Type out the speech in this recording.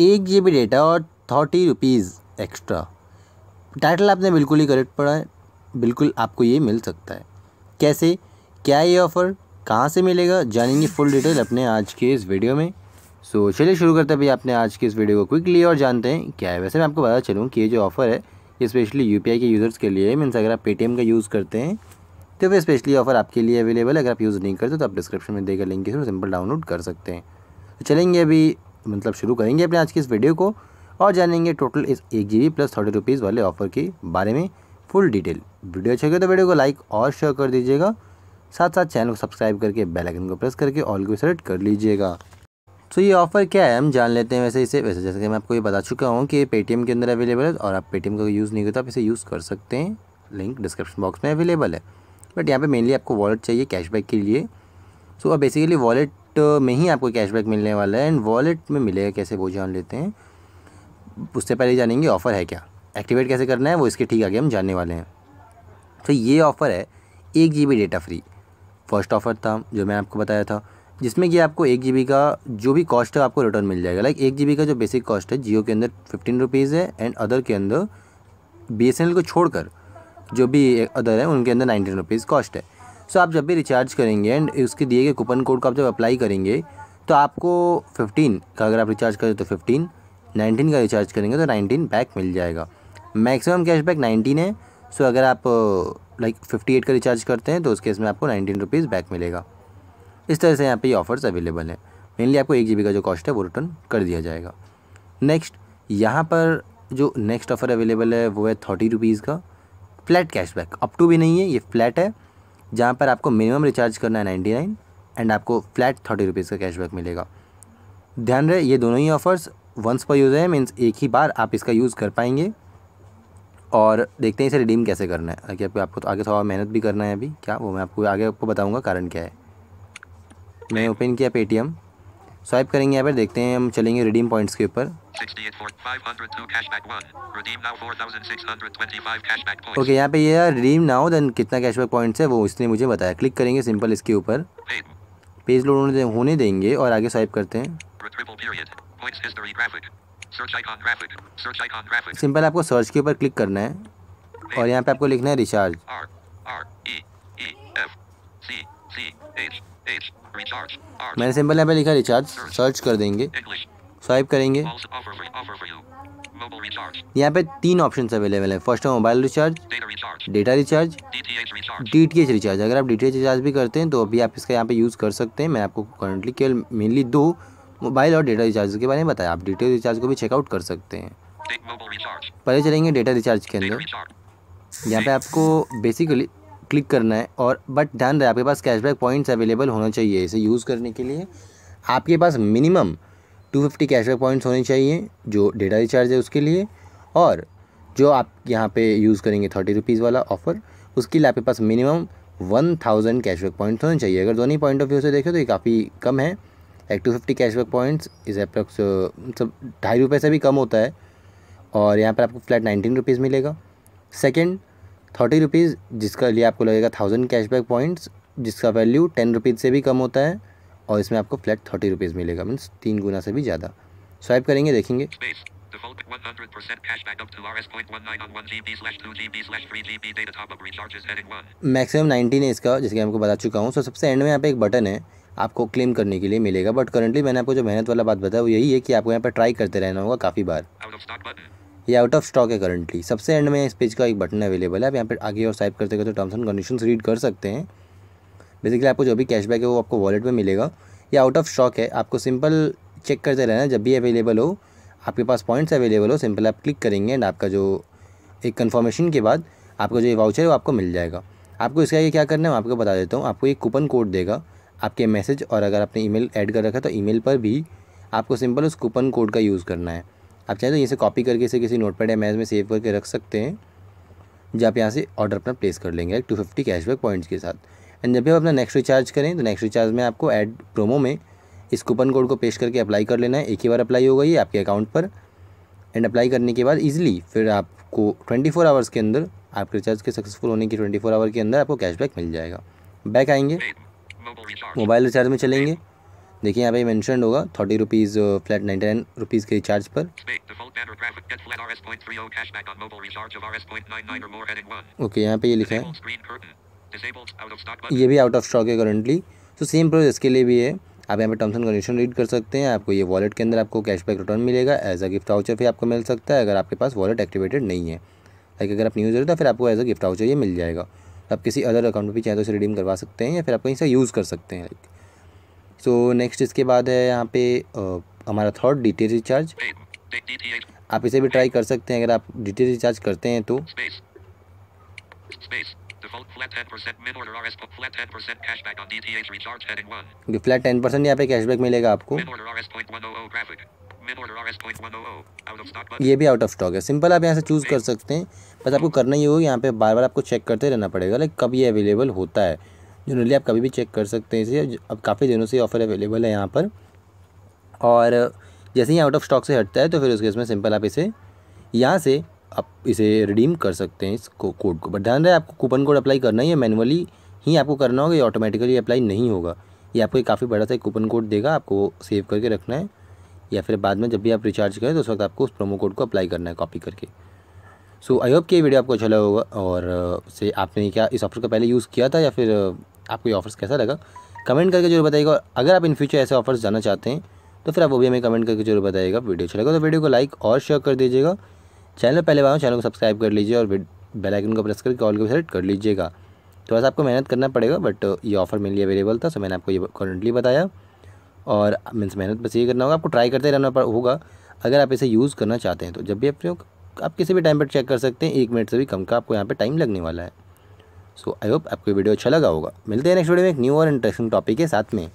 एक G B data और thirty rupees extra title आपने बिल्कुल ही करेक्ट पढ़ा है बिल्कुल आपको ये मिल सकता है कैसे क्या ये ऑफ़र कहाँ से मिलेगा जानेंगे फुल डिटेल अपने आज के इस वीडियो में सो so, चलिए शुरू करते हैं आपने आज के इस वीडियो को क्विकली और जानते हैं क्या है वैसे मैं आपको बता चलूँ कि ये जो ऑफ़र है ये स्पेशली यू के यूज़र्स के लिए मीन्स अगर आप पेटीएम का यूज़ करते हैं तो फिर स्पेशली ऑफ़र आपके लिए अवेलेबल है अगर आप यूज़ नहीं करते तो आप डिस्क्रिप्शन में देकर लिंक के थ्रू सिंपल डाउनलोड कर सकते हैं तो चलेंगे अभी मतलब शुरू करेंगे अपने आज की इस वीडियो को और जानेंगे टोटल इस एक जी प्लस थर्टी रुपीज़ वाले ऑफर के बारे में फुल डिटेल वीडियो अच्छा लगे तो वीडियो को लाइक और शेयर कर दीजिएगा साथ साथ चैनल को सब्सक्राइब करके बेल आइकन को प्रेस करके ऑल को सेलेक्ट कर लीजिएगा तो ये ऑफ़र क्या है हम जान लेते हैं वैसे इसे वैसे जैसे कि मैं आपको ये बता चुका हूँ कि पेटीएम के अंदर अवेलेबल है और आप पेटीएम का यूज़ नहीं करते आप इसे यूज़ कर सकते हैं लिंक डिस्क्रिप्शन बॉक्स में अवेलेबल है बट यहाँ पे मेनली आपको वॉलेट चाहिए कैशबैक के लिए सो so, अब बेसिकली वॉलेट वॉलेट में ही आपको कैशबैक मिलने वाला है एंड वॉलेट में मिलेगा कैसे वो जान लेते हैं उससे पहले जानेंगे ऑफ़र है क्या एक्टिवेट कैसे करना है वो इसके ठीक आगे हम जानने वाले हैं तो ये ऑफ़र है एक G B data free first offer था जो मैं आपको बताया था जिसमें कि आपको एक जी का जो भी कॉस्ट है आपको रिटर्न मिल जाएगा लाइक एक जी का जो बेसिक कॉस्ट है जियो के अंदर फिफ्टीन रुपीज़ है एंड अदर के अंदर बी को छोड़कर जो भी अदर है उनके अंदर नाइनटीन रुपीज़ कॉस्ट है सो आप जब भी रिचार्ज करेंगे एंड उसके दिए गए कूपन कोड को आप जब अप्लाई करेंगे तो आपको फिफ्टीन का अगर आप रिचार्ज करें तो फिफ्टीन नाइनटीन का रिचार्ज करेंगे तो नाइनटीन बैक मिल जाएगा मैक्सिमम कैशबैक नाइनटीन है सो अगर आप लाइक फिफ्टी एट का रिचार्ज करते हैं तो उस केस में आपको नाइनटीन रुपीज़ बैक मिलेगा इस तरह से यहाँ पे ये ऑफर्स अवेलेबल हैं मेनली आपको एक जी का जो कॉस्ट है वो रिटर्न कर दिया जाएगा नेक्स्ट यहाँ पर जो नेक्स्ट ऑफ़र अवेलेबल है वो है थर्टी रुपीज़ का फ्लैट कैशबैक अप टू भी नहीं है ये फ्लैट है जहाँ पर आपको मिनिमम रिचार्ज करना है नाइन्टी नाइन एंड आपको फ्लैट थर्टी रुपीज़ का कैशबैक मिलेगा ध्यान रहे ये दोनों ही ऑफ़र्स वंस पर यूज़ है मीन्स एक ही बार आप इसका यूज़ कर पाएंगे और देखते हैं इसे रिडीम कैसे करना है क्योंकि आपको आपको तो आगे थोड़ा मेहनत भी करना है अभी क्या वो मैं आपको आगे आपको बताऊँगा कारण क्या है मैंने ओपन किया पेटीएम स्वाइप करेंगे यहाँ पर देखते हैं हम चलेंगे रिडीम पॉइंट्स के ऊपर ओके यहाँ पे ये रिडीम नाउ देन कितना कैशबैक पॉइंट्स है वो इसने मुझे बताया क्लिक करेंगे सिंपल इसके ऊपर पेज लोड होने देंगे और आगे स्वाइप करते हैं सिंपल आपको सर्च के ऊपर क्लिक करना है और यहाँ पे आपको लिखना है रिचार्ज मैंने सिंपल यहाँ पे लिखा रिचार्ज सर्च कर देंगे स्वाइप करेंगे यहाँ पे तीन ऑप्शन अवेलेबल है फर्स्ट है mobile recharge data recharge D T H recharge अगर आप डी टी एच रिचार्ज भी करते हैं तो अभी आप इसका यहाँ पे यूज़ कर सकते हैं मैं आपको करंटली केवल मेनली दो मोबाइल और डेटा रिचार्ज के बारे में बताया आप डी टी एच रिचार्ज को भी चेकआउट कर सकते हैं पहले चलेंगे डेटा रिचार्ज के अंदर यहाँ पे आपको बेसिकली क्लिक करना है और बट ध्यान रहे आपके पास कैशबैक पॉइंट्स अवेलेबल होना चाहिए इसे यूज़ करने के लिए आपके पास मिनिमम 250 कैशबैक पॉइंट्स होने चाहिए जो डेटा रिचार्ज है उसके लिए और जो आप यहाँ पे यूज़ करेंगे थर्टी रुपीज़ वाला ऑफ़र उसके लिए आपके पास minimum one thousand cashback points होने चाहिए अगर दोनों पॉइंट ऑफ व्यू से देखें तो ये काफ़ी कम है एक टू फिफ्टी कैशबैक पॉइंट्स इस अप्रॉक्स मतलब ढाई रुपये से भी कम होता है और यहाँ पर आपको फ्लैट नाइनटीन रुपीज़ मिलेगा सेकेंड थर्टी रुपीज़ जिसका लिए आपको लगेगा थाउजेंड कैशबैक पॉइंट्स जिसका वैल्यू टेन रुपीज़ से भी कम होता है और इसमें आपको फ्लैट थर्टी रुपीज़ मिलेगा मीन्स तीन गुना से भी ज़्यादा स्वाइप करेंगे देखेंगे मैक्सिमम 19 है इसका जिसके मैं आपको बता चुका हूँ सो so, सबसे एंड में यहाँ पे एक बटन है आपको क्लेम करने के लिए मिलेगा बट करंटली मैंने आपको जो मेहनत वाला बात बताया वो यही है कि आपको यहाँ पे ट्राई करते रहना होगा काफ़ी बार ये आउट ऑफ स्टॉक है करंटली सबसे एंड में इस पेज का एक बटन अवेलेबल है आप यहाँ पर आगे और साइप करते गए तो टर्म्स एंड कंडीशन रीड कर सकते हैं बेसिकली आपको जो भी कैशबैक है वो आपको वॉलेट में मिलेगा ये आउट ऑफ स्टॉक है आपको सिंपल चेक करते रहना जब भी अवेलेबल हो आपके पास पॉइंट्स अवेलेबल हो सिंपल आप क्लिक करेंगे एंड आपका जो एक कन्फर्मेशन के बाद आपका जो ये वाउचर है वो आपको मिल जाएगा आपको इसका आगे क्या करना है मैं आपको बता देता हूँ आपको एक कूपन कोड देगा आपके मैसेज और अगर आपने ईमेल ऐड कर रखा है तो ईमेल पर भी आपको सिंपल उस कूपन कोड का यूज़ करना है आप चाहें तो इसे कॉपी करके इसे किसी नोट पैड या मैज में सेव करके रख सकते हैं जो आप यहाँ से ऑर्डर अपना प्लेस कर लेंगे टू फिफ्टी कैशबैक पॉइंट्स के साथ एंड जब भी आप अपना नेक्स्ट रिचार्ज करें तो नेक्स्ट रिचार्ज में आपको एड प्रोमो में इस कूपन कोड को पेश करके अप्लाई कर लेना है एक ही बार अप्लाई होगा ये आपके अकाउंट पर एंड अप्लाई करने के बाद ईजिली फिर आपको ट्वेंटी फोर आवर्स के अंदर आपके रिचार्ज के सक्सेसफुल होने की ट्वेंटी फोर आवर के अंदर आपको कैशबैक मिल जाएगा बैक आएंगे मोबाइल रिचार्ज में चलेंगे देखिए यहाँ पे मैंशन होगा thirty rupees flat ninety nine rupees के रिचार्ज पर ओके oh, यहाँ पे ये लिखा है ये भी आउट ऑफ स्टॉक है करंटली तो सेम प्रोसेस इसके लिए भी है आप यहाँ पे टर्म्स एंड कंडीशन रीड कर सकते हैं आपको ये वॉलेट के अंदर आपको कैशबैक रिटर्न मिलेगा एज अ गिफ्ट आउचर भी आपको मिल सकता है अगर आपके पास वॉलेट एक्टिवेटेड नहीं है लाइक अगर आप न्यूज़ हो तो फिर आपको एज अ गिफ्ट आउचर ये मिल जाएगा तो आप किसी अदर अकाउंट पर भी चाहे तो उसे रिडीम करवा सकते हैं या फिर आप कहीं से यूज़ कर सकते हैं लाइक सो so, नेक्स्ट इसके बाद है यहाँ पे हमारा थर्ड डी रिचार्ज आप इसे भी ट्राई कर सकते हैं अगर आप डी रिचार्ज करते हैं तो फ्लैट टेन परसेंट यहाँ पे कैशबैक मिलेगा आपको oh oh oh ये भी आउट ऑफ स्टॉक है सिंपल आप यहाँ से चूज़ कर सकते हैं बस आपको करना ही होगा यहाँ पे बार बार आपको चेक करते रहना पड़ेगा लाइक कब ये अवेलेबल होता है जनरली आप कभी भी चेक कर सकते हैं इसे अब काफ़ी दिनों से ऑफ़र अवेलेबल है यहाँ पर और जैसे ही आउट ऑफ स्टॉक से हटता है तो फिर उसके इसमें सिंपल आप इसे यहाँ से आप इसे रिडीम कर सकते हैं इस को कोड को बट ध्यान रहे आपको कूपन कोड अप्लाई करना ही है मैनुअली ही आपको करना होगा ये ऑटोमेटिकली अप्लाई नहीं होगा ये आपको एक काफ़ी बड़ा सा कूपन कोड देगा आपको सेव करके रखना है या फिर बाद में जब भी आप रिचार्ज करें तो उस वक्त आपको उस प्रोमो कोड को अप्लाई करना है कॉपी करके सो आई होप कि ये वीडियो आपको अच्छा लगा होगा और uh, से आपने क्या इस ऑफर का पहले यूज़ किया था या फिर uh, आपको ये ऑफर्स कैसा लगा कमेंट करके जरूर बताइएगा अगर आप इन फ्यूचर ऐसे ऑफर्स जाना चाहते हैं तो फिर आप वो भी हमें कमेंट करके जरूर बताइएगा वीडियो अच्छा लगा तो वीडियो को लाइक और शेयर कर दीजिएगा चैनल पहले बार चैनल को सब्सक्राइब कर लीजिए और बेल आइकन को प्रेस करके ऑल को सेलेक्ट कर लीजिएगा थोड़ा तो सा आपको मेहनत करना पड़ेगा बट ये ऑफर मेरे लिए अवेलेबल था सो मैंने आपको ये करंटली बताया और मीन्स मेहनत बस ये करना होगा आपको ट्राई करते रहना होगा अगर आप इसे यूज़ करना चाहते हैं तो जब भी आप आप किसी भी टाइम पर चेक कर सकते हैं एक मिनट से भी कम का आपको यहाँ पे टाइम लगने वाला है सो आई होप आपको वीडियो अच्छा लगा होगा मिलते हैं नेक्स्ट वीडियो में एक न्यू और इंटरेस्टिंग टॉपिक के साथ में